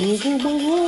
Move, move, move.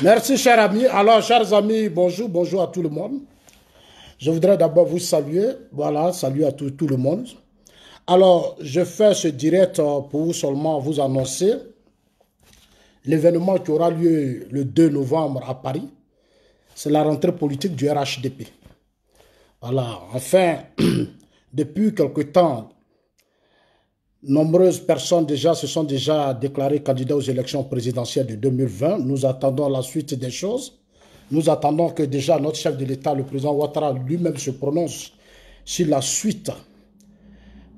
Merci, chers amis. Alors, chers amis, bonjour, bonjour à tout le monde. Je voudrais d'abord vous saluer. Voilà, salut à tout, tout, le monde. Alors, je fais ce direct euh, pour seulement vous annoncer l'événement qui aura lieu le 2 novembre à Paris. C'est la rentrée politique du RHDP. Voilà, enfin, depuis quelque temps, Nombreuses personnes déjà se sont déjà déclarées candidats aux élections présidentielles de 2020. Nous attendons la suite des choses. Nous attendons que déjà notre chef de l'État, le président Ouattara, lui-même se prononce sur la suite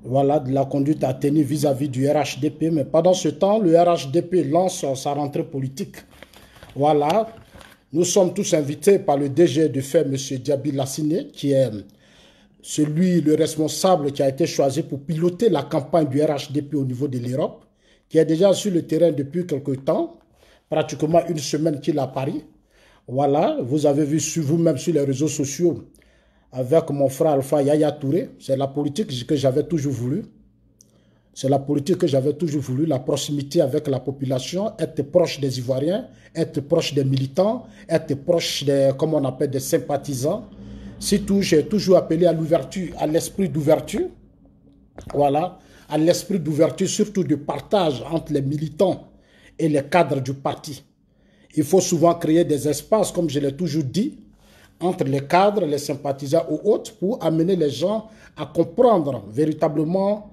voilà, de la conduite à tenir vis-à-vis du RHDP. Mais pendant ce temps, le RHDP lance sa rentrée politique. Voilà, nous sommes tous invités par le DG de fait, M. Diaby Lassine, qui est celui, le responsable qui a été choisi pour piloter la campagne du RHDP au niveau de l'Europe, qui est déjà sur le terrain depuis quelque temps, pratiquement une semaine qu'il est à Paris. Voilà, vous avez vu sur vous-même sur les réseaux sociaux avec mon frère Alpha Yaya Touré. C'est la politique que j'avais toujours voulu. C'est la politique que j'avais toujours voulu, la proximité avec la population, être proche des Ivoiriens, être proche des militants, être proche des, comme on appelle, des sympathisants. C'est tout, j'ai toujours appelé à l'ouverture, à l'esprit d'ouverture. Voilà, à l'esprit d'ouverture, surtout du partage entre les militants et les cadres du parti. Il faut souvent créer des espaces, comme je l'ai toujours dit, entre les cadres, les sympathisants ou autres, pour amener les gens à comprendre véritablement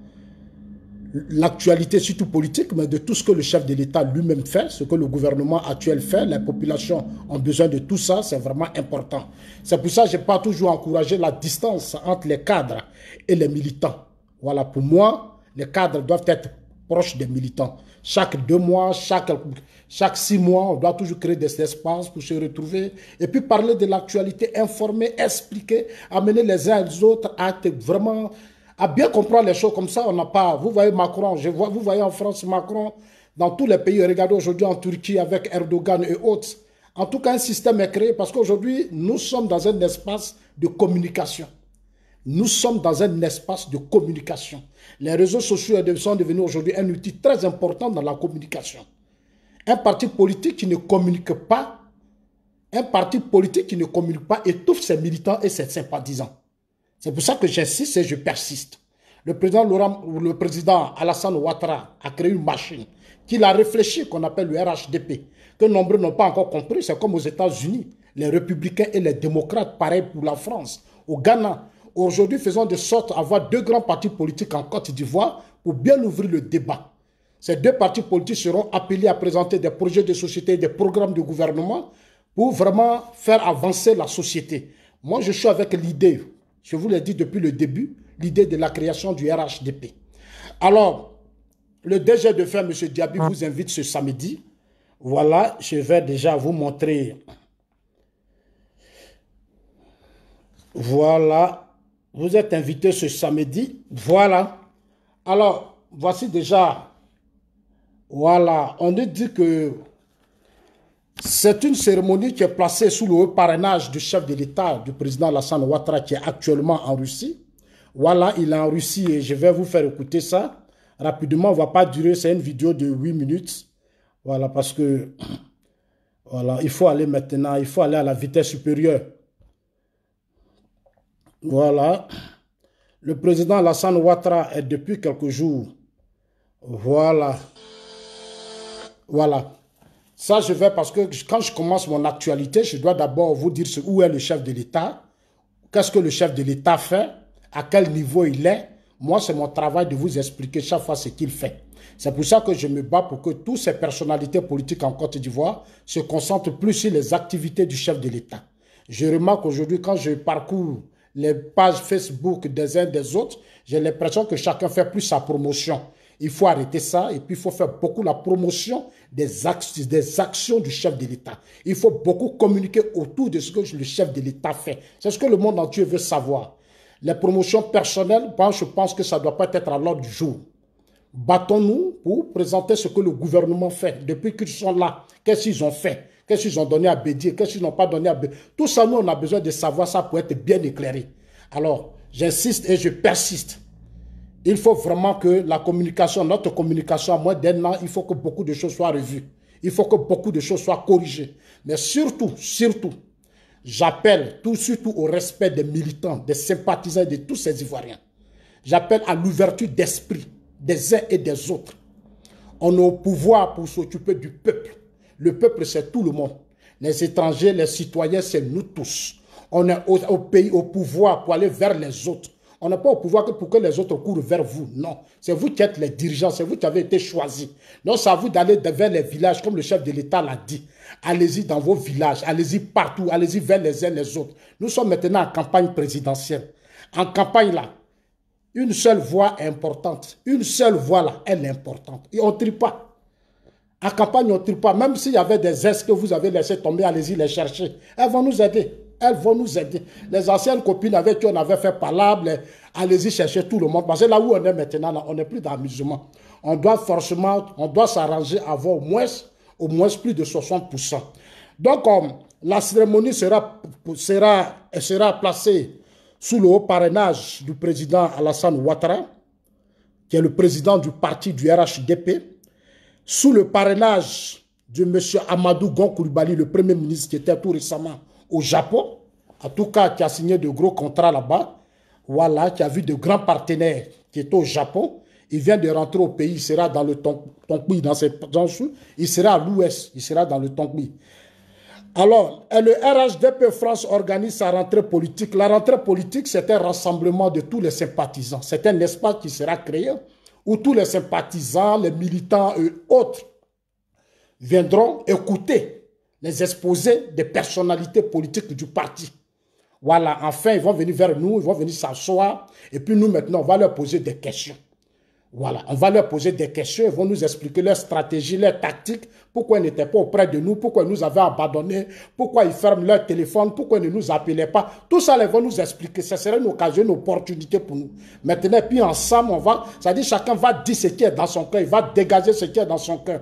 l'actualité, surtout politique, mais de tout ce que le chef de l'État lui-même fait, ce que le gouvernement actuel fait, les populations ont besoin de tout ça, c'est vraiment important. C'est pour ça que je n'ai pas toujours encouragé la distance entre les cadres et les militants. Voilà, pour moi, les cadres doivent être proches des militants. Chaque deux mois, chaque, chaque six mois, on doit toujours créer des espaces pour se retrouver et puis parler de l'actualité, informer, expliquer, amener les uns les autres à être vraiment à bien comprendre les choses comme ça, on n'a pas. Vous voyez Macron, je vois, vous voyez en France Macron, dans tous les pays. Regardez aujourd'hui en Turquie avec Erdogan et autres. En tout cas, un système est créé parce qu'aujourd'hui, nous sommes dans un espace de communication. Nous sommes dans un espace de communication. Les réseaux sociaux sont devenus aujourd'hui un outil très important dans la communication. Un parti politique qui ne communique pas, un parti politique qui ne communique pas étouffe ses militants et ses sympathisants. C'est pour ça que j'insiste et je persiste. Le président, Laurent, le président Alassane Ouattara a créé une machine qu'il a réfléchi, qu'on appelle le RHDP, que nombreux n'ont pas encore compris. C'est comme aux États-Unis, les républicains et les démocrates, pareil pour la France, au Ghana. Aujourd'hui, faisons de sorte d'avoir deux grands partis politiques en Côte d'Ivoire pour bien ouvrir le débat. Ces deux partis politiques seront appelés à présenter des projets de société et des programmes de gouvernement pour vraiment faire avancer la société. Moi, je suis avec l'idée je vous l'ai dit depuis le début, l'idée de la création du RHDP. Alors, le DG de faire M. Diaby, vous invite ce samedi. Voilà, je vais déjà vous montrer. Voilà, vous êtes invité ce samedi. Voilà. Alors, voici déjà. Voilà, on nous dit que c'est une cérémonie qui est placée sous le parrainage du chef de l'État, du président Lassane Ouattara, qui est actuellement en Russie. Voilà, il est en Russie et je vais vous faire écouter ça rapidement. On va pas durer, c'est une vidéo de 8 minutes. Voilà, parce que voilà, il faut aller maintenant, il faut aller à la vitesse supérieure. Voilà. Le président Lassane Ouattara est depuis quelques jours. Voilà. Voilà. Ça, je vais parce que quand je commence mon actualité, je dois d'abord vous dire où est le chef de l'État, qu'est-ce que le chef de l'État fait, à quel niveau il est. Moi, c'est mon travail de vous expliquer chaque fois ce qu'il fait. C'est pour ça que je me bats pour que toutes ces personnalités politiques en Côte d'Ivoire se concentrent plus sur les activités du chef de l'État. Je remarque aujourd'hui, quand je parcours les pages Facebook des uns des autres, j'ai l'impression que chacun fait plus sa promotion. Il faut arrêter ça et puis il faut faire beaucoup la promotion des, des actions du chef de l'État. Il faut beaucoup communiquer autour de ce que le chef de l'État fait. C'est ce que le monde entier veut savoir. Les promotions personnelles, je pense que ça ne doit pas être à l'ordre du jour. Battons-nous pour présenter ce que le gouvernement fait. Depuis qu'ils sont là, qu'est-ce qu'ils ont fait Qu'est-ce qu'ils ont donné à Bédier Qu'est-ce qu'ils n'ont pas donné à Bédier Tout ça, nous, on a besoin de savoir ça pour être bien éclairé. Alors, j'insiste et je persiste il faut vraiment que la communication, notre communication, à moins d'un an, il faut que beaucoup de choses soient revues. Il faut que beaucoup de choses soient corrigées. Mais surtout, surtout, j'appelle tout surtout au respect des militants, des sympathisants et de tous ces Ivoiriens. J'appelle à l'ouverture d'esprit des uns et des autres. On est au pouvoir pour s'occuper du peuple. Le peuple, c'est tout le monde. Les étrangers, les citoyens, c'est nous tous. On est au pays, au pouvoir pour aller vers les autres on n'est pas au pouvoir que pour que les autres courent vers vous. Non. C'est vous qui êtes les dirigeants. C'est vous qui avez été choisis. Non, c'est à vous d'aller vers les villages, comme le chef de l'État l'a dit. Allez-y dans vos villages. Allez-y partout. Allez-y vers les uns les autres. Nous sommes maintenant en campagne présidentielle. En campagne, là, une seule voix est importante. Une seule voix, là, elle est importante. Et on ne trie pas. En campagne, on ne trie pas. Même s'il y avait des aides que vous avez laissé tomber, allez-y les chercher. Elles vont nous aider elles vont nous aider. Les anciennes copines avec qui on avait fait palabre, allez-y chercher tout le monde. Parce que là où on est maintenant, on n'est plus d'amusement. On doit forcément, on doit s'arranger à avoir au moins, au moins plus de 60%. Donc, euh, la cérémonie sera, sera, sera placée sous le haut parrainage du président Alassane Ouattara, qui est le président du parti du RHDP, sous le parrainage de M. Amadou Gonkouribali, le premier ministre qui était tout récemment au Japon, en tout cas qui a signé de gros contrats là-bas, voilà, qui a vu de grands partenaires qui est au Japon, il vient de rentrer au pays, il sera dans le tonkmi, dans ses dans il sera à l'ouest, il sera dans le Tonkmi. Alors, le RHDP France organise sa rentrée politique. La rentrée politique, c'est un rassemblement de tous les sympathisants. C'est un espace qui sera créé où tous les sympathisants, les militants et autres viendront écouter les exposés des personnalités politiques du parti. Voilà, enfin, ils vont venir vers nous, ils vont venir s'asseoir, et puis nous, maintenant, on va leur poser des questions. Voilà, on va leur poser des questions, ils vont nous expliquer leur stratégie, leurs tactiques. pourquoi ils n'étaient pas auprès de nous, pourquoi ils nous avaient abandonnés, pourquoi ils ferment leur téléphone, pourquoi ils ne nous appelaient pas. Tout ça, ils vont nous expliquer. Ce serait une occasion, une opportunité pour nous. Maintenant, puis ensemble, on va, Ça à dire chacun va dire ce qui est dans son cœur, il va dégager ce qui est dans son cœur.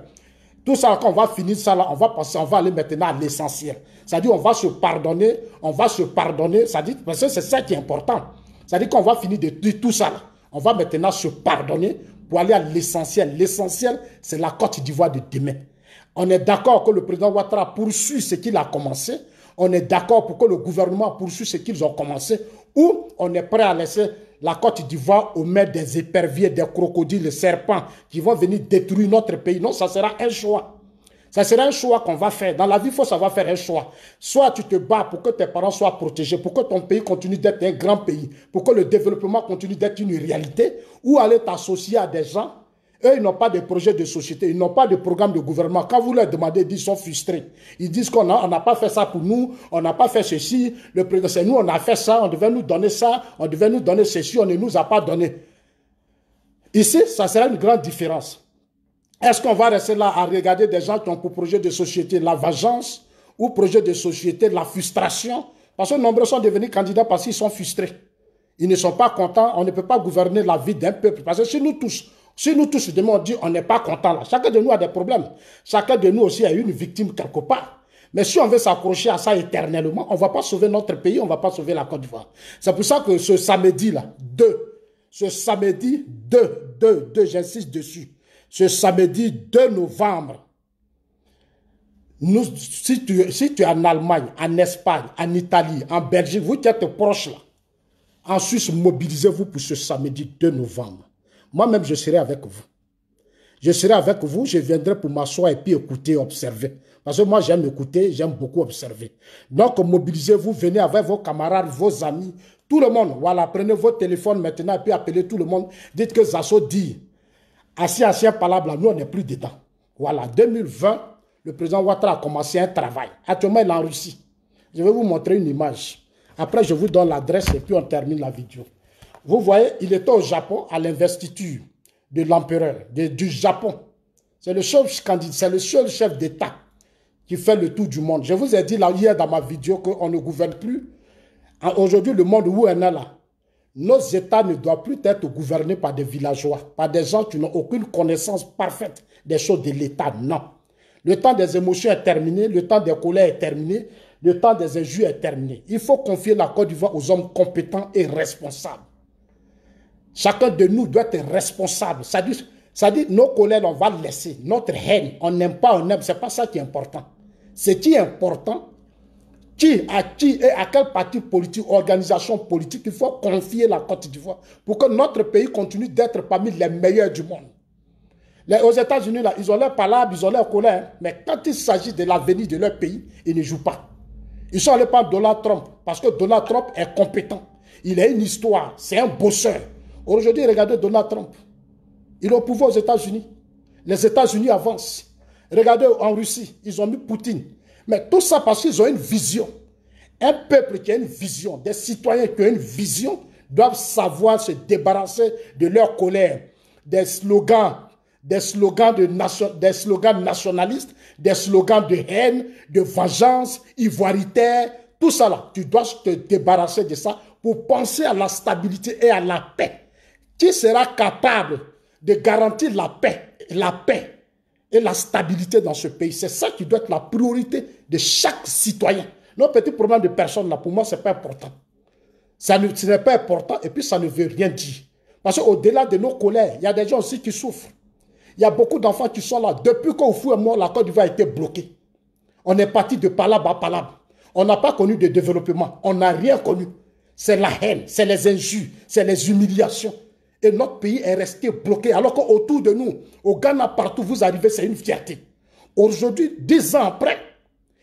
Tout ça, quand on va finir ça là, on va passer, on va aller maintenant à l'essentiel. C'est-à-dire, on va se pardonner, on va se pardonner, ça dit, parce que c'est ça qui est important. Ça dit qu'on va finir de tout ça là. On va maintenant se pardonner pour aller à l'essentiel. L'essentiel, c'est la Côte d'Ivoire de demain. On est d'accord que le président Ouattara poursuit ce qu'il a commencé, on est d'accord pour que le gouvernement poursuive ce qu'ils ont commencé, ou on est prêt à laisser la Côte d'Ivoire au maître des éperviers, des crocodiles, des serpents qui vont venir détruire notre pays. Non, ça sera un choix. Ça sera un choix qu'on va faire. Dans la vie, il faut savoir faire un choix. Soit tu te bats pour que tes parents soient protégés, pour que ton pays continue d'être un grand pays, pour que le développement continue d'être une réalité, ou aller t'associer à des gens eux, ils n'ont pas de projet de société, ils n'ont pas de programme de gouvernement. Quand vous leur demandez, ils sont frustrés. Ils disent qu'on n'a pas fait ça pour nous, on n'a pas fait ceci, le président, c'est nous, on a fait ça, on devait nous donner ça, on devait nous donner ceci, on ne nous a pas donné. Ici, ça serait une grande différence. Est-ce qu'on va rester là à regarder des gens qui ont pour projet de société la vengeance ou projet de société la frustration Parce que nombreux sont devenus candidats parce qu'ils sont frustrés. Ils ne sont pas contents, on ne peut pas gouverner la vie d'un peuple. Parce que chez nous tous, si nous tous, demain, on dit on n'est pas content là, chacun de nous a des problèmes. Chacun de nous aussi a une victime quelque part. Mais si on veut s'accrocher à ça éternellement, on ne va pas sauver notre pays, on ne va pas sauver la Côte d'Ivoire. C'est pour ça que ce samedi-là, 2, ce samedi 2, 2, 2, j'insiste dessus, ce samedi 2 novembre, nous, si, tu, si es en Allemagne, en Espagne, en Italie, en Belgique, vous qui êtes proche là, en Suisse, mobilisez-vous pour ce samedi 2 novembre. Moi-même, je serai avec vous. Je serai avec vous, je viendrai pour m'asseoir et puis écouter, observer. Parce que moi, j'aime écouter, j'aime beaucoup observer. Donc, mobilisez-vous, venez avec vos camarades, vos amis, tout le monde. Voilà, prenez votre téléphone maintenant et puis appelez tout le monde. Dites que Zasso dit, assis, ancien palable, nous, on n'est plus dedans. Voilà, 2020, le président Ouattara a commencé un travail. Actuellement, il est en Russie. Je vais vous montrer une image. Après, je vous donne l'adresse et puis on termine la vidéo. Vous voyez, il était au Japon à l'investiture de l'empereur, du Japon. C'est le chef c'est le seul chef d'État qui fait le tour du monde. Je vous ai dit hier dans ma vidéo qu'on ne gouverne plus. Aujourd'hui, le monde où on est là, nos États ne doivent plus être gouvernés par des villageois, par des gens qui n'ont aucune connaissance parfaite des choses de l'État. Non. Le temps des émotions est terminé, le temps des colères est terminé, le temps des injures est terminé. Il faut confier la Côte d'Ivoire aux hommes compétents et responsables. Chacun de nous doit être responsable. Ça dit, ça dit nos collègues, on va le laisser. Notre haine, on n'aime pas, on aime. C'est pas ça qui est important. Ce qui est important, qui, à qui et à quel parti politique, organisation politique il faut confier la Côte d'Ivoire pour que notre pays continue d'être parmi les meilleurs du monde. Les, aux États-Unis, là, ils ont leur palabre, ils ont leur colère, hein. mais quand il s'agit de l'avenir de leur pays, ils ne jouent pas. Ils sont allés par Donald Trump parce que Donald Trump est compétent. Il a une histoire, c'est un bosseur. Aujourd'hui, regardez Donald Trump. Il est au pouvoir aux États-Unis. Les États-Unis avancent. Regardez en Russie, ils ont mis Poutine. Mais tout ça parce qu'ils ont une vision. Un peuple qui a une vision, des citoyens qui ont une vision, doivent savoir se débarrasser de leur colère, des slogans, des slogans, de nation, des slogans nationalistes, des slogans de haine, de vengeance, ivoiritaire, tout ça là. Tu dois te débarrasser de ça pour penser à la stabilité et à la paix qui sera capable de garantir la paix, la paix et la stabilité dans ce pays. C'est ça qui doit être la priorité de chaque citoyen. Nos petit problème de personne, pour moi, ce n'est pas important. Ça ne, ce n'est pas important et puis ça ne veut rien dire. Parce qu'au-delà de nos colères, il y a des gens aussi qui souffrent. Il y a beaucoup d'enfants qui sont là. Depuis qu'on un mort, la Côte d'Ivoire a été bloquée. On est parti de palabre à palabre. On n'a pas connu de développement. On n'a rien connu. C'est la haine, c'est les injures, c'est les humiliations notre pays est resté bloqué. Alors qu'autour de nous, au Ghana, partout, vous arrivez, c'est une fierté. Aujourd'hui, dix ans après,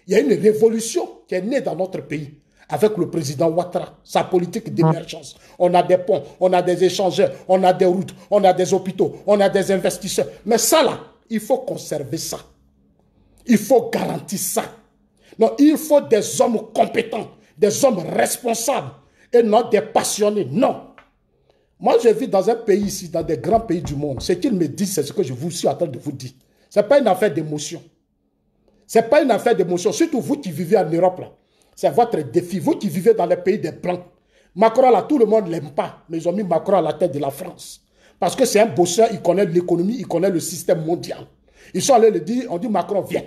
il y a une révolution qui est née dans notre pays avec le président Ouattara, sa politique d'émergence. On a des ponts, on a des échangeurs, on a des routes, on a des hôpitaux, on a des investisseurs. Mais ça, là, il faut conserver ça. Il faut garantir ça. Non, il faut des hommes compétents, des hommes responsables et non des passionnés. Non. Moi, je vis dans un pays ici, dans des grands pays du monde. Ce qu'ils me disent, c'est ce que je vous suis en train de vous dire. Ce n'est pas une affaire d'émotion. Ce n'est pas une affaire d'émotion. Surtout vous qui vivez en Europe, là. C'est votre défi. Vous qui vivez dans les pays des Blancs. Macron, là, tout le monde ne l'aime pas. Mais ils ont mis Macron à la tête de la France. Parce que c'est un bosseur, il connaît l'économie, il connaît le système mondial. Ils sont allés le dire, on dit Macron, viens,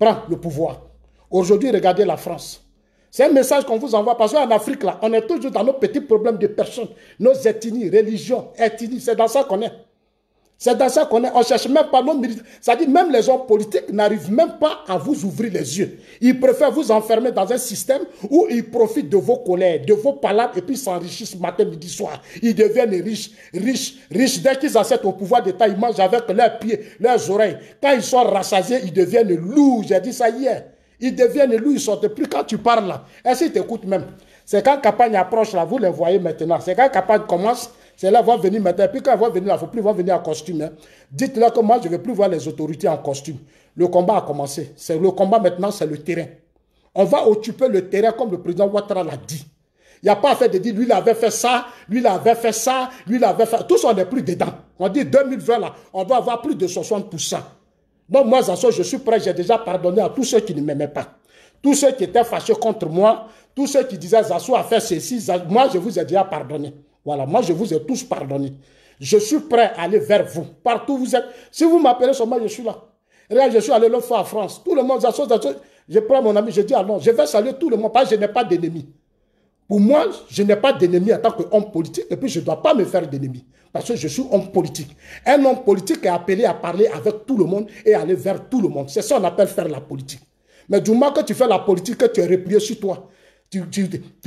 prends le pouvoir. Aujourd'hui, regardez la France. C'est un message qu'on vous envoie parce qu'en Afrique, là, on est toujours dans nos petits problèmes de personnes, nos ethnies, religions, ethnies. C'est dans ça qu'on est. C'est dans ça qu'on est. On cherche même pas nos militaires. cest à même les hommes politiques n'arrivent même pas à vous ouvrir les yeux. Ils préfèrent vous enfermer dans un système où ils profitent de vos colères, de vos palabres et puis s'enrichissent matin, midi, soir. Ils deviennent riches, riches, riches. Dès qu'ils accèdent au pouvoir d'État, ils mangent avec leurs pieds, leurs oreilles. Quand ils sont rassasiés, ils deviennent lourds. J'ai dit ça hier. Ils deviennent lui, ils ne sortent plus. Quand tu parles là, est-ce qu'ils t'écoutent même C'est quand campagne approche là, vous les voyez maintenant. C'est quand campagne commence, c'est là, vont venir maintenant. Et puis quand ils vont venir là, il ne faut plus venir en costume. Hein. Dites-leur que moi, je ne vais plus voir les autorités en costume. Le combat a commencé. Le combat maintenant, c'est le terrain. On va occuper le terrain comme le président Ouattara l'a dit. Il n'y a pas à faire de dire, lui, il avait fait ça, lui, il avait fait ça, lui, il avait fait... Tous, on n'est plus dedans. On dit 2020, là, on doit avoir plus de 60%. Donc moi, Zasso, je suis prêt, j'ai déjà pardonné à tous ceux qui ne m'aimaient pas. Tous ceux qui étaient fâchés contre moi, tous ceux qui disaient Zasso a fait ceci, moi je vous ai déjà pardonné. Voilà, moi je vous ai tous pardonné. Je suis prêt à aller vers vous, partout où vous êtes. Si vous m'appelez seulement, je suis là. Regarde, je suis allé l'autre fois à France. Tout le monde, Zasso, Zasso, je prends mon ami, je dis non, je vais saluer tout le monde parce que je n'ai pas d'ennemis. Pour moi, je n'ai pas d'ennemis en tant qu'homme politique et puis je ne dois pas me faire d'ennemis. Parce que je suis homme politique. Un homme politique est appelé à parler avec tout le monde et aller vers tout le monde. C'est ça qu'on appelle faire la politique. Mais du moment que tu fais la politique, que tu es replié sur toi, tu,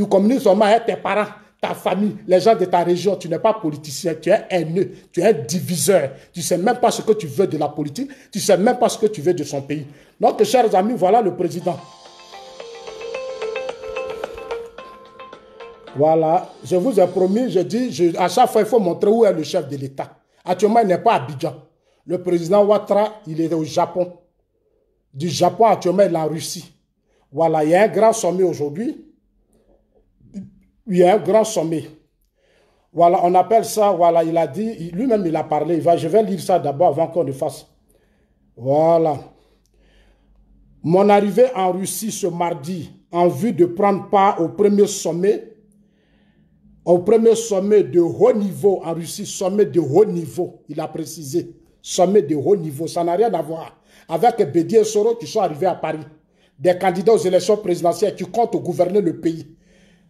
communiques seulement avec tes parents, ta famille, les gens de ta région, tu n'es pas politicien, tu es haineux, tu es diviseur. Tu ne sais même pas ce que tu veux de la politique, tu ne sais même pas ce que tu veux de son pays. Donc, chers amis, voilà le président. Voilà, je vous ai promis, je dis, à chaque fois, il faut montrer où est le chef de l'État. Actuellement, il n'est pas à Abidjan. Le président Ouattara, il est au Japon. Du Japon, actuellement, il est en Russie. Voilà, il y a un grand sommet aujourd'hui. Il y a un grand sommet. Voilà, on appelle ça, voilà, il a dit, lui-même, il a parlé. je vais lire ça d'abord avant qu'on le fasse. Voilà. Mon arrivée en Russie ce mardi en vue de prendre part au premier sommet au premier sommet de haut niveau en Russie, sommet de haut niveau, il a précisé, sommet de haut niveau, ça n'a rien à voir avec Bédié et Soro qui sont arrivés à Paris, des candidats aux élections présidentielles qui comptent gouverner le pays,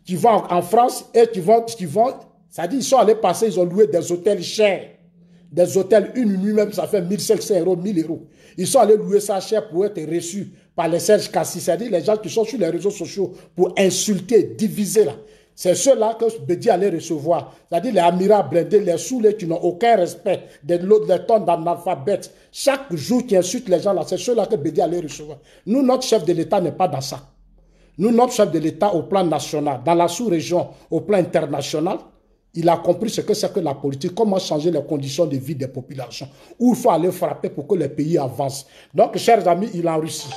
qui vont en France et qui vont, qui vont, ça dit, ils sont allés passer, ils ont loué des hôtels chers, des hôtels, une nuit même, ça fait 1500 euros, 1000 euros. Ils sont allés louer ça cher pour être reçus par les Serge Cassis, c'est-à-dire les gens qui sont sur les réseaux sociaux pour insulter, diviser là. C'est ceux-là que Bédi allait recevoir, c'est-à-dire les amirats blindés, les saoulés qui n'ont aucun respect, des tonnes d'analphabètes, chaque jour qui insultent les gens-là, c'est ceux-là que Bédi allait recevoir. Nous, notre chef de l'État n'est pas dans ça. Nous, notre chef de l'État au plan national, dans la sous-région, au plan international, il a compris ce que c'est que la politique, comment changer les conditions de vie des populations, où il faut aller frapper pour que les pays avancent. Donc, chers amis, il a en Russie.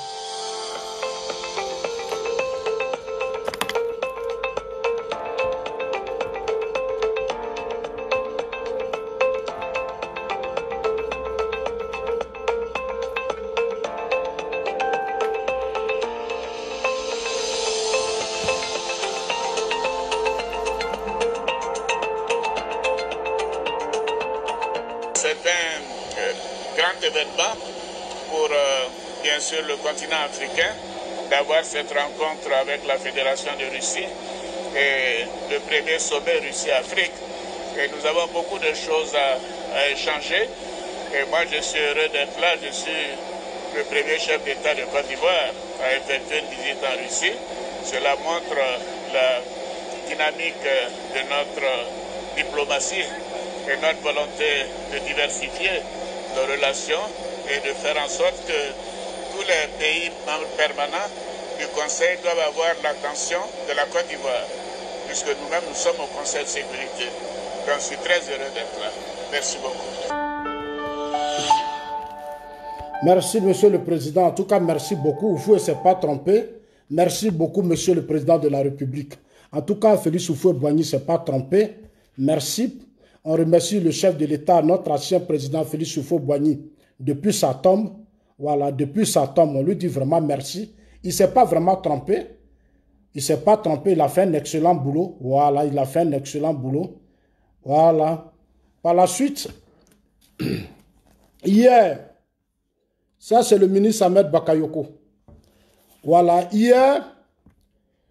sur le continent africain d'avoir cette rencontre avec la Fédération de Russie et le premier sommet Russie-Afrique. Et nous avons beaucoup de choses à, échanger. Et moi, je suis heureux d'être là. Je suis le premier chef d'État de Côte d'Ivoire à effectuer une visite en Russie. Cela montre la dynamique de notre diplomatie et notre volonté de diversifier nos relations et de faire en sorte que les pays membres permanents du Conseil doivent avoir l'attention de la Côte d'Ivoire, puisque nous-mêmes, nous sommes au Conseil de sécurité. je suis très heureux d'être là. Merci beaucoup. Merci, Monsieur le Président. En tout cas, merci beaucoup. Vous ne s'est pas trompé. Merci beaucoup, Monsieur le Président de la République. En tout cas, Félix Oufoué-Boigny ne s'est pas trompé. Merci. On remercie le chef de l'État, notre ancien président Félix Oufoué-Boigny, depuis sa tombe, voilà, depuis sa tombe, on lui dit vraiment merci. Il ne s'est pas vraiment trompé. Il ne s'est pas trompé, il a fait un excellent boulot. Voilà, il a fait un excellent boulot. Voilà. Par la suite, hier, ça c'est le ministre Ahmed Bakayoko. Voilà, hier,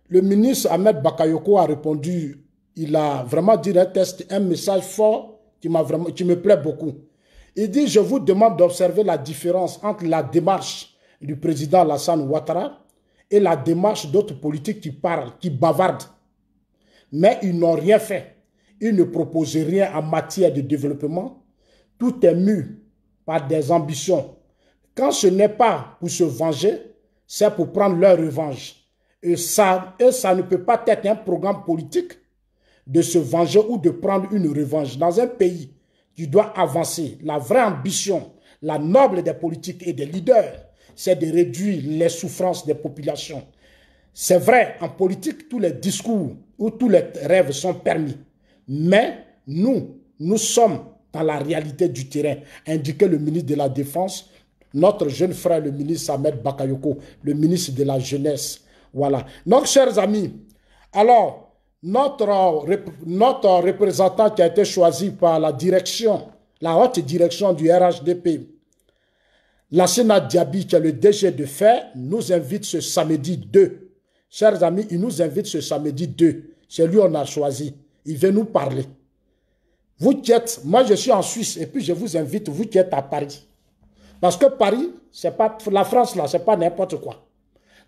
le ministre Ahmed Bakayoko a répondu, il a vraiment dit un, un message fort qui, vraiment, qui me plaît beaucoup. Il dit, je vous demande d'observer la différence entre la démarche du président Lassane Ouattara et la démarche d'autres politiques qui parlent, qui bavardent. Mais ils n'ont rien fait. Ils ne proposent rien en matière de développement. Tout est mu par des ambitions. Quand ce n'est pas pour se venger, c'est pour prendre leur revanche. Et ça, et ça ne peut pas être un programme politique de se venger ou de prendre une revanche dans un pays tu dois avancer. La vraie ambition, la noble des politiques et des leaders, c'est de réduire les souffrances des populations. C'est vrai, en politique, tous les discours ou tous les rêves sont permis. Mais nous, nous sommes dans la réalité du terrain, indiquait le ministre de la Défense, notre jeune frère, le ministre Ahmed Bakayoko, le ministre de la Jeunesse. Voilà. Donc, chers amis, alors, notre, notre représentant qui a été choisi par la direction, la haute direction du RHDP, la Sénat Diaby, qui est le DG de fait, nous invite ce samedi 2. Chers amis, il nous invite ce samedi 2. C'est lui qu'on a choisi. Il veut nous parler. Vous qui êtes, moi je suis en Suisse et puis je vous invite, vous qui êtes à Paris. Parce que Paris, c'est pas la France là, c'est pas n'importe quoi.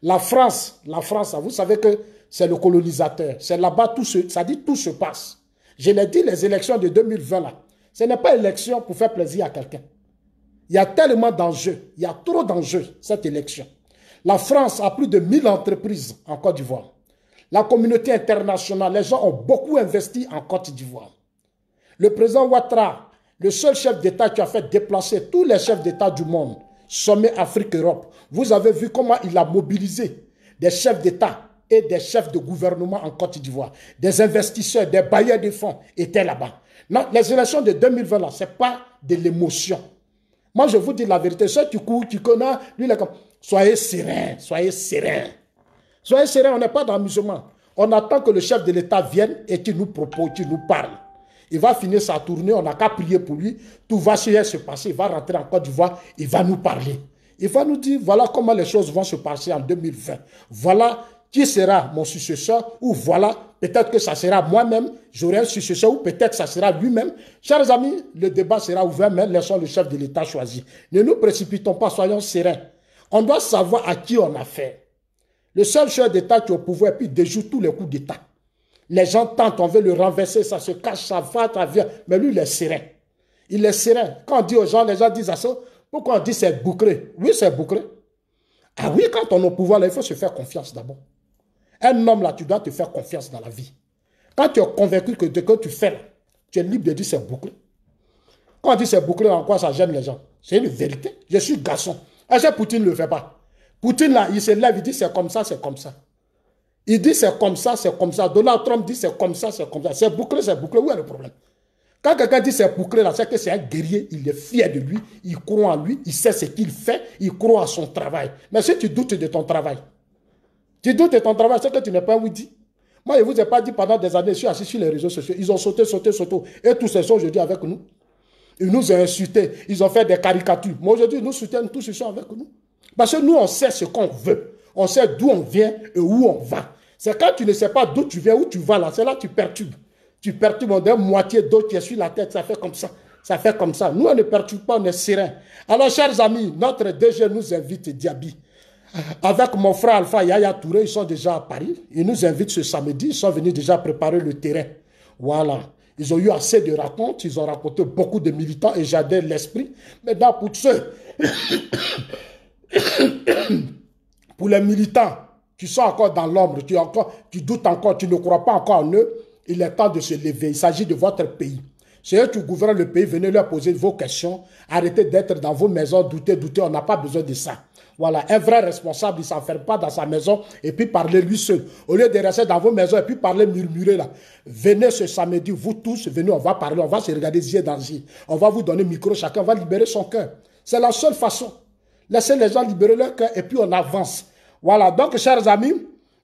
La France, la France, vous savez que c'est le colonisateur. C'est là-bas tout ça dit tout se passe. Je l'ai dit, les élections de 2020 ce n'est pas élection pour faire plaisir à quelqu'un. Il y a tellement d'enjeux, il y a trop d'enjeux cette élection. La France a plus de 1000 entreprises en Côte d'Ivoire. La communauté internationale, les gens ont beaucoup investi en Côte d'Ivoire. Le président Ouattara, le seul chef d'État qui a fait déplacer tous les chefs d'État du monde sommet Afrique-Europe, vous avez vu comment il a mobilisé des chefs d'État et des chefs de gouvernement en Côte d'Ivoire. Des investisseurs, des bailleurs de fonds étaient là-bas. les élections de 2020, ce n'est pas de l'émotion. Moi, je vous dis la vérité. qui qui connais. lui, Soyez sereins, soyez sereins. Soyez sereins, on n'est pas dans l'amusement. On attend que le chef de l'État vienne et qu'il nous propose, qu'il nous parle il va finir sa tournée, on n'a qu'à prier pour lui, tout va se passer, il va rentrer en Côte d'Ivoire, il va nous parler. Il va nous dire, voilà comment les choses vont se passer en 2020. Voilà qui sera mon successeur, ou voilà, peut-être que ça sera moi-même, j'aurai un successeur, ou peut-être que ça sera lui-même. Chers amis, le débat sera ouvert, mais laissons le chef de l'État choisir. Ne nous précipitons pas, soyons sereins. On doit savoir à qui on a affaire. Le seul chef d'État qui est au pouvoir, puis déjoue tous les coups d'État. Les gens tentent, on veut le renverser, ça se cache, ça va, ça vient. Mais lui, il est serein. Il est serein. Quand on dit aux gens, les gens disent ça, pourquoi on dit c'est bouclé Oui, c'est bouclé Ah oui, quand on est au pouvoir, il faut se faire confiance d'abord. Un homme, là, tu dois te faire confiance dans la vie. Quand tu es convaincu que de que tu fais, là, tu es libre de dire c'est bouclé. Quand on dit c'est bouclé, en quoi ça gêne les gens C'est une vérité. Je suis garçon. Est-ce Poutine ne le fait pas Poutine, là, il se lève, il dit c'est comme ça, c'est comme ça. Il dit c'est comme ça, c'est comme ça. Donald Trump dit c'est comme ça, c'est comme ça. C'est bouclé, c'est bouclé. Où est le problème Quand quelqu'un dit c'est bouclé, là, c'est que c'est un guerrier. Il est fier de lui. Il croit en lui. Il sait ce qu'il fait. Il croit à son travail. Mais si tu doutes de ton travail, tu doutes de ton travail, c'est que tu n'es pas Woody. Moi, je ne vous ai pas dit pendant des années, je suis assis sur les réseaux sociaux. Ils ont sauté, sauté, sauté. Et tous ces sont dis avec nous. Ils nous ont insultés. Ils ont fait des caricatures. Moi, aujourd'hui, dis, nous soutiennent tous, qui sont avec nous. Parce que nous, on sait ce qu'on veut. On sait d'où on vient et où on va. C'est quand tu ne sais pas d'où tu viens, où tu vas là, c'est là que tu perturbes. Tu perturbes de moitié d'eau qui est sur la tête, ça fait comme ça. Ça fait comme ça. Nous, on ne perturbe pas, on est serein. Alors, chers amis, notre DG nous invite, Diaby. Avec mon frère Alpha Yaya Touré, ils sont déjà à Paris. Ils nous invitent ce samedi. Ils sont venus déjà préparer le terrain. Voilà. Ils ont eu assez de racontes. Ils ont raconté beaucoup de militants et j'adore l'esprit. Maintenant, pour ceux, pour les militants tu sens encore dans l'ombre, tu, encore, tu doutes encore, tu ne crois pas encore en eux, il est temps de se lever. Il s'agit de votre pays. Seigneur, tu qui le pays, venez leur poser vos questions. Arrêtez d'être dans vos maisons, douter, douter. on n'a pas besoin de ça. Voilà, un vrai responsable, il ne s'enferme pas dans sa maison et puis parler lui seul. Au lieu de rester dans vos maisons et puis parler, murmurer là. Venez ce samedi, vous tous, venez, on va parler, on va se regarder yeux dans yeux. On va vous donner micro, chacun va libérer son cœur. C'est la seule façon. Laissez les gens libérer leur cœur et puis on avance. Voilà, donc chers amis,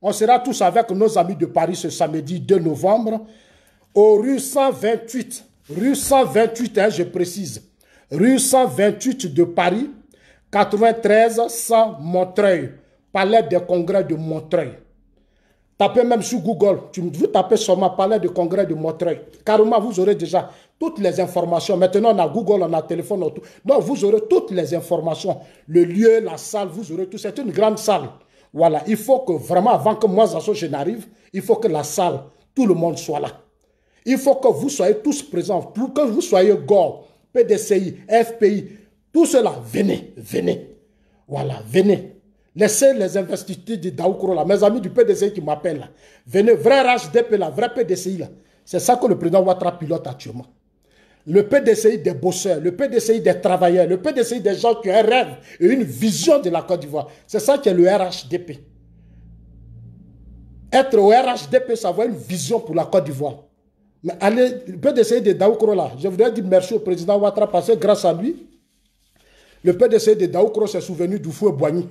on sera tous avec nos amis de Paris ce samedi 2 novembre au rue 128. Rue 128, hein, je précise. Rue 128 de Paris, 93 100 Montreuil, Palais des congrès de Montreuil. Tapez même sur Google, vous tapez sur ma Palais des congrès de Montreuil. Carrément, vous aurez déjà toutes les informations. Maintenant, on a Google, on a téléphone, on a tout. Donc, vous aurez toutes les informations. Le lieu, la salle, vous aurez tout. C'est une grande salle. Voilà, il faut que vraiment, avant que moi, Zasso, je n'arrive, il faut que la salle, tout le monde soit là. Il faut que vous soyez tous présents, pour que vous soyez GOR, PDCI, FPI, tout cela, venez, venez. Voilà, venez. Laissez les investitures de Daoukro, là, mes amis du PDCI qui m'appellent là. Venez, vrai RHDP, là, vrai PDCI là. C'est ça que le président Ouattara pilote actuellement. Le PDCI des bosseurs, le PDCI des travailleurs, le PDCI des gens qui ont un rêve et une vision de la Côte d'Ivoire. C'est ça qui est le RHDP. Être au RHDP, ça avoir une vision pour la Côte d'Ivoire. Mais allez, le PDCI de Daoukro là, je voudrais dire merci au président Ouattara parce que grâce à lui, le PDCI de Daoukro s'est souvenu du feu Boigny.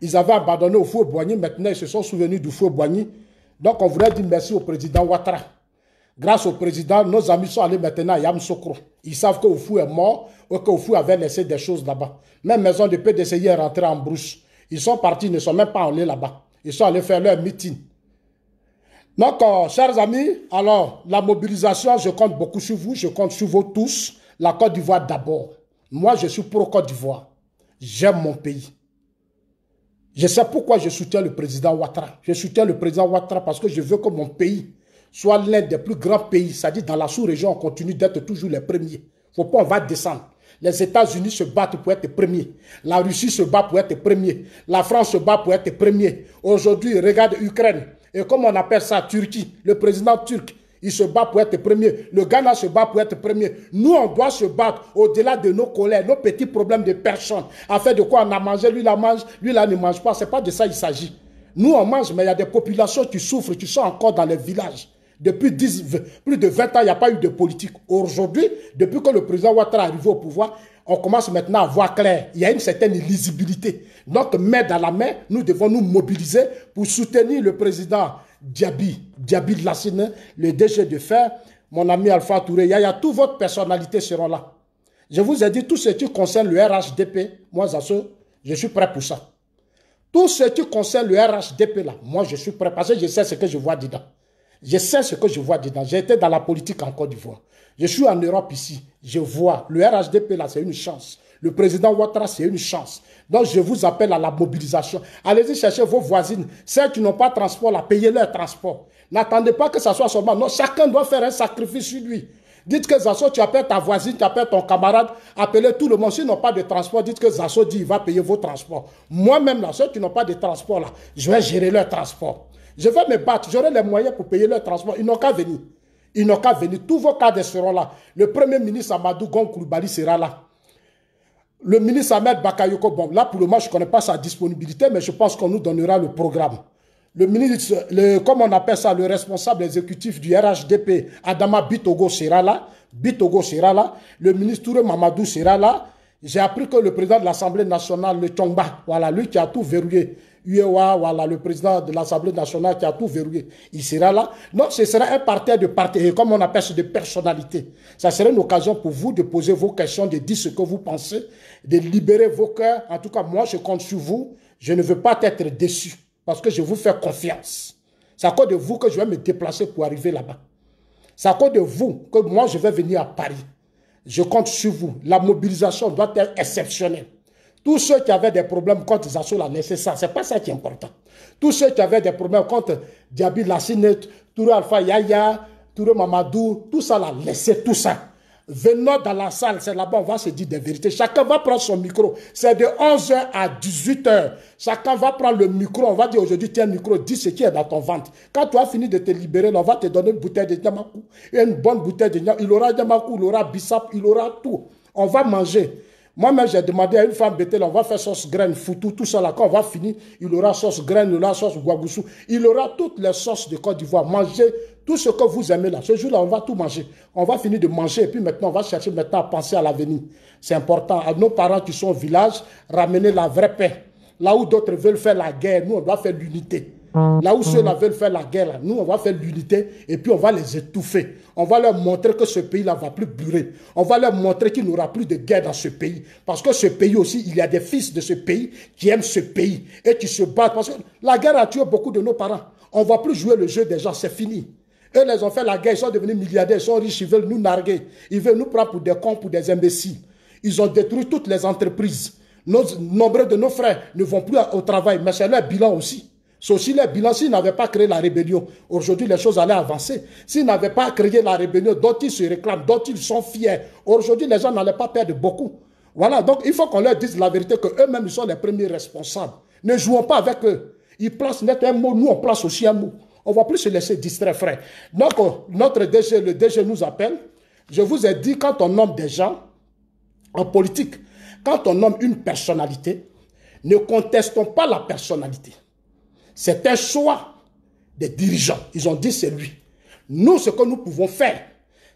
Ils avaient abandonné au feu Boigny, maintenant ils se sont souvenus du feu Boigny. Donc on voudrait dire merci au président Ouattara. Grâce au président, nos amis sont allés maintenant à Yamsokro. Ils savent que Oufou est mort ou que Oufou avait laissé des choses là-bas. Même Maison de PDCI est rentrer en brousse. Ils sont partis, ils ne sont même pas allés là-bas. Ils sont allés faire leur meeting. Donc, euh, chers amis, alors, la mobilisation, je compte beaucoup sur vous, je compte sur vous tous. La Côte d'Ivoire d'abord. Moi, je suis pro-Côte d'Ivoire. J'aime mon pays. Je sais pourquoi je soutiens le président Ouattara. Je soutiens le président Ouattara parce que je veux que mon pays soit l'un des plus grands pays, c'est-à-dire dans la sous-région, on continue d'être toujours les premiers. Faut pas, on va descendre. Les États-Unis se battent pour être premiers. La Russie se bat pour être premier. La France se bat pour être premier. Aujourd'hui, regarde Ukraine. Et comme on appelle ça Turquie, le président turc, il se bat pour être premier. Le Ghana se bat pour être premier. Nous, on doit se battre au-delà de nos colères, nos petits problèmes de personnes. Afin de quoi on a mangé, lui la mange, lui là ne mange pas. Ce n'est pas de ça qu'il s'agit. Nous, on mange, mais il y a des populations qui souffrent, qui sont encore dans les villages. Depuis plus de 20 ans, il n'y a pas eu de politique. Aujourd'hui, depuis que le président Ouattara est arrivé au pouvoir, on commence maintenant à voir clair. Il y a une certaine illisibilité. Notre main dans la main, nous devons nous mobiliser pour soutenir le président Diaby, Diaby de Lassine, le DG de fer, mon ami Alpha Touré, Il y Yaya, toute votre personnalité seront là. Je vous ai dit, tout ce qui concerne le RHDP, moi, Zasso, je suis prêt pour ça. Tout ce qui concerne le RHDP, là, moi, je suis prêt parce que je sais ce que je vois dedans. Je sais ce que je vois dedans. J'ai été dans la politique en Côte d'Ivoire. Je suis en Europe ici. Je vois. Le RHDP, là, c'est une chance. Le président Ouattara, c'est une chance. Donc, je vous appelle à la mobilisation. Allez-y chercher vos voisines. Celles qui n'ont pas de transport, là, payez leur transport. N'attendez pas que ça soit seulement. Non, chacun doit faire un sacrifice sur lui. Dites que Zasso, tu appelles ta voisine, tu appelles ton camarade, appelez tout le monde. S'ils n'ont pas de transport, dites que Zasso dit il va payer vos transports. Moi-même, là, ceux qui n'ont pas de transport, là, je vais gérer leur transport. Je vais me battre, j'aurai les moyens pour payer leur transport. Ils n'ont qu'à venir. Ils n'ont qu'à venir. Tous vos cadres seront là. Le premier ministre Amadou Gonkoulibaly sera là. Le ministre Ahmed Bakayoko, bon, là pour le moment, je ne connais pas sa disponibilité, mais je pense qu'on nous donnera le programme. Le ministre, le, on appelle ça, le responsable exécutif du RHDP, Adama Bitogo sera là. Bitogo sera là. Le ministre Touré Mamadou sera là. J'ai appris que le président de l'Assemblée nationale, le Tomba, voilà, lui qui a tout verrouillé. Uewa, voilà, le président de l'Assemblée nationale qui a tout verrouillé. Il sera là. Non, ce sera un parterre de parterre, comme on appelle ça, de personnalité. Ça sera une occasion pour vous de poser vos questions, de dire ce que vous pensez, de libérer vos cœurs. En tout cas, moi, je compte sur vous. Je ne veux pas être déçu parce que je vous fais confiance. C'est à cause de vous que je vais me déplacer pour arriver là-bas. C'est à cause de vous que moi, je vais venir à Paris. Je compte sur vous. La mobilisation doit être exceptionnelle. Tous ceux qui avaient des problèmes contre Zassou la nécessaire, c'est pas ça qui est important. Tous ceux qui avaient des problèmes contre Diaby Lassine, Touré Alpha Yaya, Touré Mamadou, tout ça l'a laissé, tout ça venons dans la salle, c'est là-bas on va se dire des vérités. Chacun va prendre son micro. C'est de 11h à 18h. Chacun va prendre le micro. On va dire aujourd'hui, tiens, micro, dis ce qui est dans ton ventre. Quand tu as fini de te libérer, on va te donner une bouteille de et une bonne bouteille de diamant Il aura diamant, il aura Bissap, il aura tout. On va manger. Moi-même, j'ai demandé à une femme bêtée, on va faire sauce graine, foutu, tout ça là. Quand on va finir, il aura sauce graine, il aura sauce guagoussou, il aura toutes les sauces de Côte d'Ivoire. Mangez tout ce que vous aimez là. Ce jour-là, on va tout manger. On va finir de manger et puis maintenant, on va chercher maintenant à penser à l'avenir. C'est important. À nos parents qui sont au village, ramener la vraie paix. Là où d'autres veulent faire la guerre, nous, on doit faire l'unité. Hein, là où ceux-là hein. veulent faire la guerre, nous, on va faire l'unité et puis on va les étouffer. On va leur montrer que ce pays-là va plus brûler. On va leur montrer qu'il n'y aura plus de guerre dans ce pays. Parce que ce pays aussi, il y a des fils de ce pays qui aiment ce pays et qui se battent. Parce que la guerre a tué beaucoup de nos parents. On ne va plus jouer le jeu des gens, c'est fini. Eux, les ont fait la guerre, ils sont devenus milliardaires, ils sont riches, ils veulent nous narguer. Ils veulent nous prendre pour des cons, pour des imbéciles. Ils ont détruit toutes les entreprises. nombreux de nos frères ne vont plus au travail, mais c'est leur bilan aussi. Ceci, les bilans, s'ils n'avaient pas créé la rébellion, aujourd'hui les choses allaient avancer. S'ils n'avaient pas créé la rébellion dont ils se réclament, dont ils sont fiers, aujourd'hui les gens n'allaient pas perdre beaucoup. Voilà, donc il faut qu'on leur dise la vérité que eux-mêmes ils sont les premiers responsables. Ne jouons pas avec eux. Ils placent net un mot, nous on place aussi un mot. On ne va plus se laisser distraire, frère. Donc euh, notre DG, le DG nous appelle. Je vous ai dit, quand on nomme des gens en politique, quand on nomme une personnalité, ne contestons pas la personnalité. C'est un choix des dirigeants. Ils ont dit c'est lui. Nous, ce que nous pouvons faire,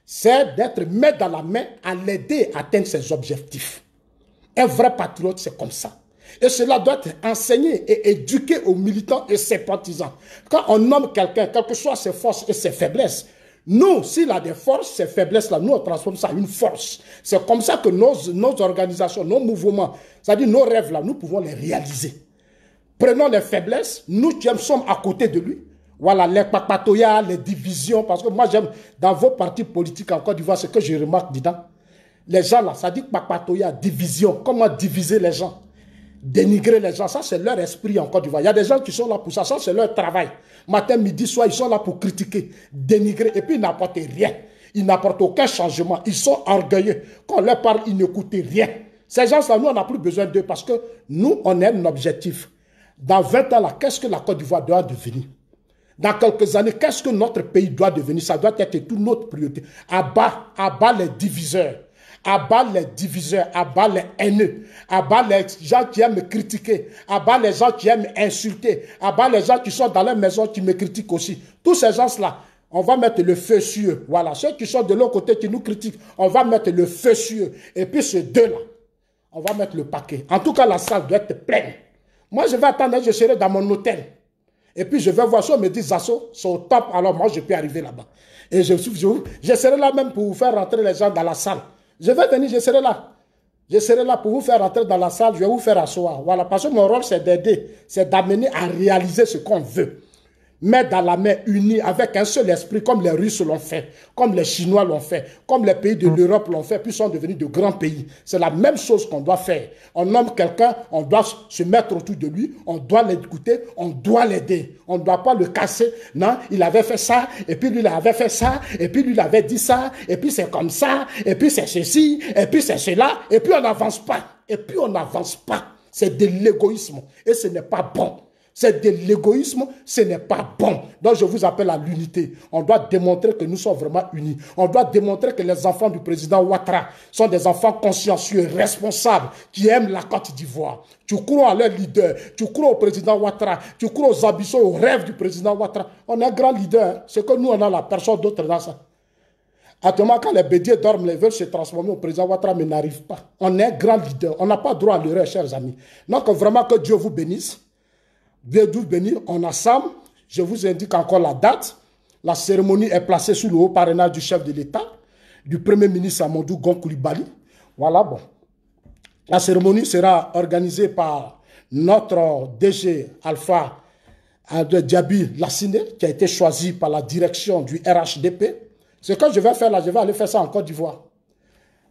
c'est d'être main dans la main à l'aider à atteindre ses objectifs. Un vrai patriote, c'est comme ça. Et cela doit être enseigné et éduqué aux militants et ses partisans. Quand on nomme quelqu'un, quelles que soient ses forces et ses faiblesses, nous, s'il a des forces, ses faiblesses-là, nous, on transforme ça en une force. C'est comme ça que nos, nos organisations, nos mouvements, c'est-à-dire nos rêves-là, nous pouvons les réaliser prenons les faiblesses, nous sommes à côté de lui, voilà, les papatoyas, les divisions, parce que moi j'aime, dans vos partis politiques en Côte d'Ivoire, ce que je remarque dedans, les gens là, ça dit papatoya, division, comment diviser les gens, dénigrer les gens, ça c'est leur esprit en Côte d'Ivoire. Il y a des gens qui sont là pour ça, ça c'est leur travail. Matin, midi, soir, ils sont là pour critiquer, dénigrer, et puis ils n'apportent rien. Ils n'apportent aucun changement, ils sont orgueilleux. Quand on leur parle, ils n'écoutent rien. Ces gens-là, nous, on n'a plus besoin d'eux parce que nous, on a un objectif dans 20 ans, qu'est-ce que la Côte d'Ivoire doit devenir Dans quelques années, qu'est-ce que notre pays doit devenir Ça doit être toute notre priorité. Abat bas, les diviseurs, Abat les diviseurs, à les haineux, Abat les gens qui aiment critiquer, Abat les gens qui aiment insulter, Abat les gens qui sont dans leur maison qui me critiquent aussi. Tous ces gens-là, on va mettre le feu sur eux. Voilà, ceux qui sont de l'autre côté qui nous critiquent, on va mettre le feu sur eux. Et puis ces deux-là, on va mettre le paquet. En tout cas, la salle doit être pleine. Moi, je vais attendre, je serai dans mon hôtel. Et puis, je vais voir si on me dit Zasso, c'est au top, alors moi, je peux arriver là-bas. Et je, je, je serai là même pour vous faire rentrer les gens dans la salle. Je vais venir, je serai là. Je serai là pour vous faire rentrer dans la salle, je vais vous faire asseoir. Voilà, parce que mon rôle, c'est d'aider, c'est d'amener à réaliser ce qu'on veut mettre dans la main, unie avec un seul esprit, comme les Russes l'ont fait, comme les Chinois l'ont fait, comme les pays de mm. l'Europe l'ont fait, puis sont devenus de grands pays. C'est la même chose qu'on doit faire. On nomme quelqu'un, on doit se mettre autour de lui, on doit l'écouter, on doit l'aider. On ne doit pas le casser. Non, il avait fait ça, et puis lui, il avait fait ça, et puis lui, il avait dit ça, et puis c'est comme ça, et puis c'est ceci, et puis c'est cela, et puis on n'avance pas. Et puis on n'avance pas. C'est de l'égoïsme. Et ce n'est pas bon c'est de l'égoïsme, ce n'est pas bon. Donc je vous appelle à l'unité. On doit démontrer que nous sommes vraiment unis. On doit démontrer que les enfants du président Ouattara sont des enfants consciencieux, responsables, qui aiment la Côte d'Ivoire. Tu crois à leur leader, tu crois au président Ouattara, tu crois aux ambitions, aux rêves du président Ouattara. On est un grand leader, hein. c'est que nous, on a la personne d'autre dans ça. Actuellement, quand les bédiers dorment, les veulent se transformer au président Ouattara, mais n'arrivent pas. On est un grand leader, on n'a pas droit à l'erreur, chers amis. Donc vraiment, que Dieu vous bénisse d'où venir en assemble. Je vous indique encore la date. La cérémonie est placée sous le haut parrainage du chef de l'État, du Premier ministre Amadou Gonkoulibaly. Voilà, bon. La cérémonie sera organisée par notre DG Alpha de Diaby Lassine, qui a été choisi par la direction du RHDP. Ce que je vais faire là, je vais aller faire ça en Côte d'Ivoire.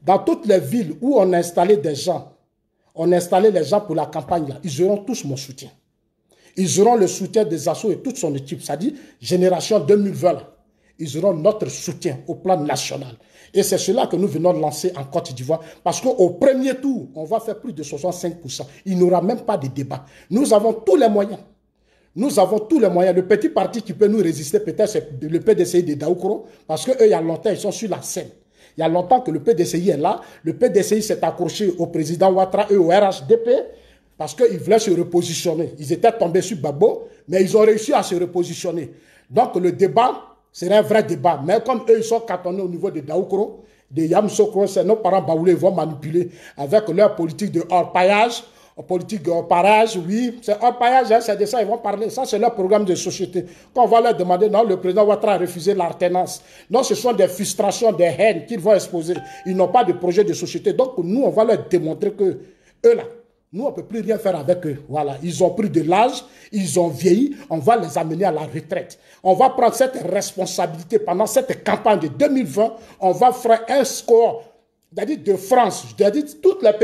Dans toutes les villes où on a installé des gens, on a installé les gens pour la campagne là, ils auront tous mon soutien. Ils auront le soutien des assauts et toute son équipe, c'est-à-dire génération 2020. Ils auront notre soutien au plan national. Et c'est cela que nous venons de lancer en Côte d'Ivoire. Parce qu'au premier tour, on va faire plus de 65%. Il n'y aura même pas de débat. Nous avons tous les moyens. Nous avons tous les moyens. Le petit parti qui peut nous résister, peut-être, c'est le PDCI de Daoukro. Parce qu'eux, il y a longtemps, ils sont sur la scène. Il y a longtemps que le PDCI est là. Le PDCI s'est accroché au président Ouattara et au RHDP parce qu'ils voulaient se repositionner. Ils étaient tombés sur Babo, mais ils ont réussi à se repositionner. Donc le débat c'est un vrai débat. Mais comme eux, ils sont cantonnés au niveau de Daoukro, de Yamsokro, c'est nos parents baoulés, ils vont manipuler avec leur politique de hors-paillage, politique de hors-paillage, oui, c'est hors-paillage, hein, c'est de ça, ils vont parler. Ça, c'est leur programme de société. Quand on va leur demander, non, le président Ouattara a refusé l'alternance. Non, ce sont des frustrations, des haines qu'ils vont exposer. Ils n'ont pas de projet de société. Donc, nous, on va leur démontrer que eux, là, nous, on ne peut plus rien faire avec eux. Voilà, ils ont pris de l'âge, ils ont vieilli, on va les amener à la retraite. On va prendre cette responsabilité pendant cette campagne de 2020, on va faire un score, cest à de France, c'est-à-dire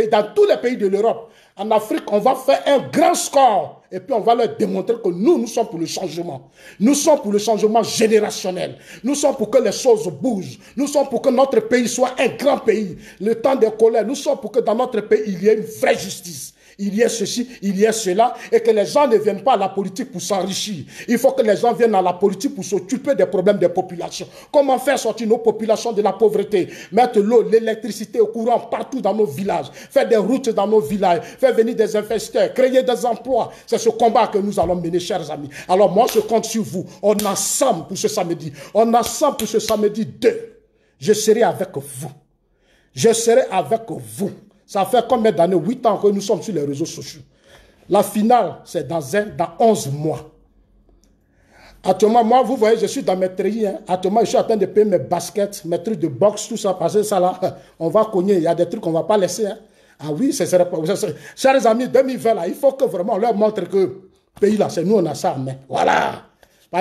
dans tous les pays de l'Europe. En Afrique, on va faire un grand score et puis on va leur démontrer que nous, nous sommes pour le changement. Nous sommes pour le changement générationnel. Nous sommes pour que les choses bougent. Nous sommes pour que notre pays soit un grand pays. Le temps des colères, nous sommes pour que dans notre pays, il y ait une vraie justice il y a ceci, il y a cela, et que les gens ne viennent pas à la politique pour s'enrichir. Il faut que les gens viennent à la politique pour s'occuper des problèmes des populations. Comment faire sortir nos populations de la pauvreté Mettre l'eau, l'électricité au courant partout dans nos villages, faire des routes dans nos villages, faire venir des investisseurs, créer des emplois. C'est ce combat que nous allons mener, chers amis. Alors moi, je compte sur vous. On ensemble pour ce samedi. On ensemble pour ce samedi 2. Je serai avec vous. Je serai avec vous. Ça fait combien d'années 8 ans que nous sommes sur les réseaux sociaux. La finale, c'est dans, dans 11 mois. Actuellement, moi, vous voyez, je suis dans mes treillis. Hein. Actuellement, je suis en train de payer mes baskets, mes trucs de boxe, tout ça. Parce ça, là, on va cogner. Il y a des trucs qu'on ne va pas laisser. Hein. Ah oui, c'est serait Chers amis, 2020, là, il faut que vraiment on leur montre que pays, là, c'est nous, on a ça mais Voilà.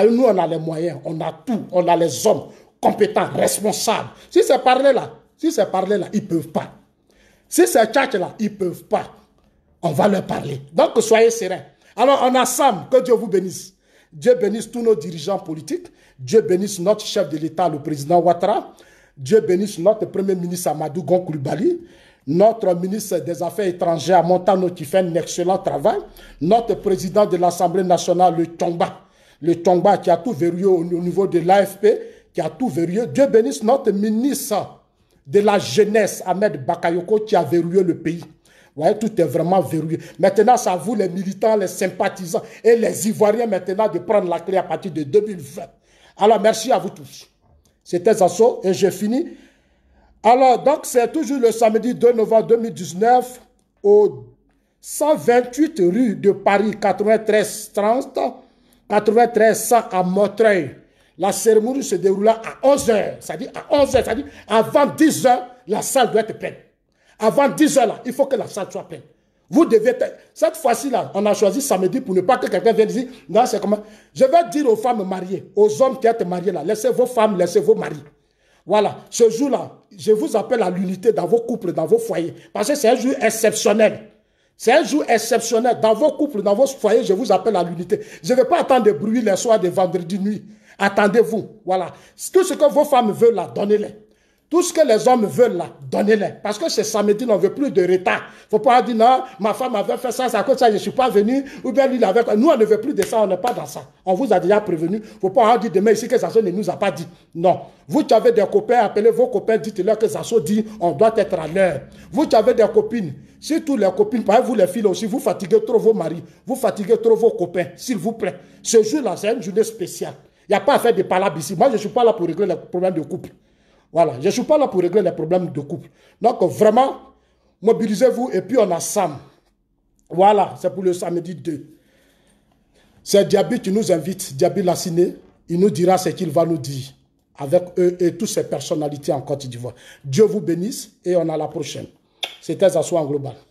nous, on a les moyens, on a tout. On a les hommes compétents, responsables. Si c'est parlé là, si c'est parlé là, ils ne peuvent pas. Si ces tchatches-là, ils ne peuvent pas, on va leur parler. Donc, soyez sereins. Alors, en ensemble, Que Dieu vous bénisse. Dieu bénisse tous nos dirigeants politiques. Dieu bénisse notre chef de l'État, le président Ouattara. Dieu bénisse notre premier ministre Amadou Gonkoulibaly. Notre ministre des Affaires étrangères, Montano, qui fait un excellent travail. Notre président de l'Assemblée nationale, le Tomba, Le Tomba qui a tout verrouillé au niveau de l'AFP, qui a tout verrouillé. Dieu bénisse notre ministre de la jeunesse, Ahmed Bakayoko, qui a verrouillé le pays. Vous tout est vraiment verrouillé. Maintenant, c'est à vous, les militants, les sympathisants et les Ivoiriens, maintenant, de prendre la clé à partir de 2020. Alors, merci à vous tous. C'était Zasso et j'ai fini. Alors, donc, c'est toujours le samedi 2 novembre 2019 au 128 rue de Paris, 93 30, 93 à Montreuil. La cérémonie se déroula à 11h, c'est-à-dire à 11h, c'est-à-dire avant 10h, la salle doit être pleine. Avant 10h, il faut que la salle soit pleine. Vous devez... être... Cette fois-ci, là, on a choisi samedi pour ne pas que quelqu'un vienne dire, non, c'est comment... Je vais dire aux femmes mariées, aux hommes qui êtes mariés, là, laissez vos femmes, laissez vos maris. Voilà, ce jour-là, je vous appelle à l'unité dans vos couples, dans vos foyers, parce que c'est un jour exceptionnel. C'est un jour exceptionnel. Dans vos couples, dans vos foyers, je vous appelle à l'unité. Je ne vais pas attendre de bruit les soirs de vendredi nuit. Attendez-vous. Voilà. Tout ce que vos femmes veulent là, donnez-les. Tout ce que les hommes veulent là, donnez-les. Parce que c'est samedi, on ne veut plus de retard. Il ne faut pas dire non, ma femme avait fait ça, ça, à ça, je ne suis pas venu. Ou bien lui, il avait. Nous, on ne veut plus de ça, on n'est pas dans ça. On vous a déjà prévenu. Il ne faut pas dire demain ici que Zasso ne nous a pas dit. Non. Vous qui avez des copains, appelez vos copains, dites-leur que Zasso dit on doit être à l'heure. Vous qui avez des copines, Surtout les copines, par vous les filles aussi, vous fatiguez trop vos maris, vous fatiguez trop vos copains, s'il vous plaît. Ce jour-là, c'est une journée spéciale. Il n'y a pas à faire de palabres ici. Moi, je ne suis pas là pour régler les problèmes de couple. Voilà, je ne suis pas là pour régler les problèmes de couple. Donc, vraiment, mobilisez-vous et puis on a Sam. Voilà, c'est pour le samedi 2. C'est Diaby qui nous invite, Diaby Lassiné. Il nous dira ce qu'il va nous dire avec eux et toutes ces personnalités en Côte d'Ivoire. Dieu vous bénisse et on a la prochaine. C'était Zassoua en global.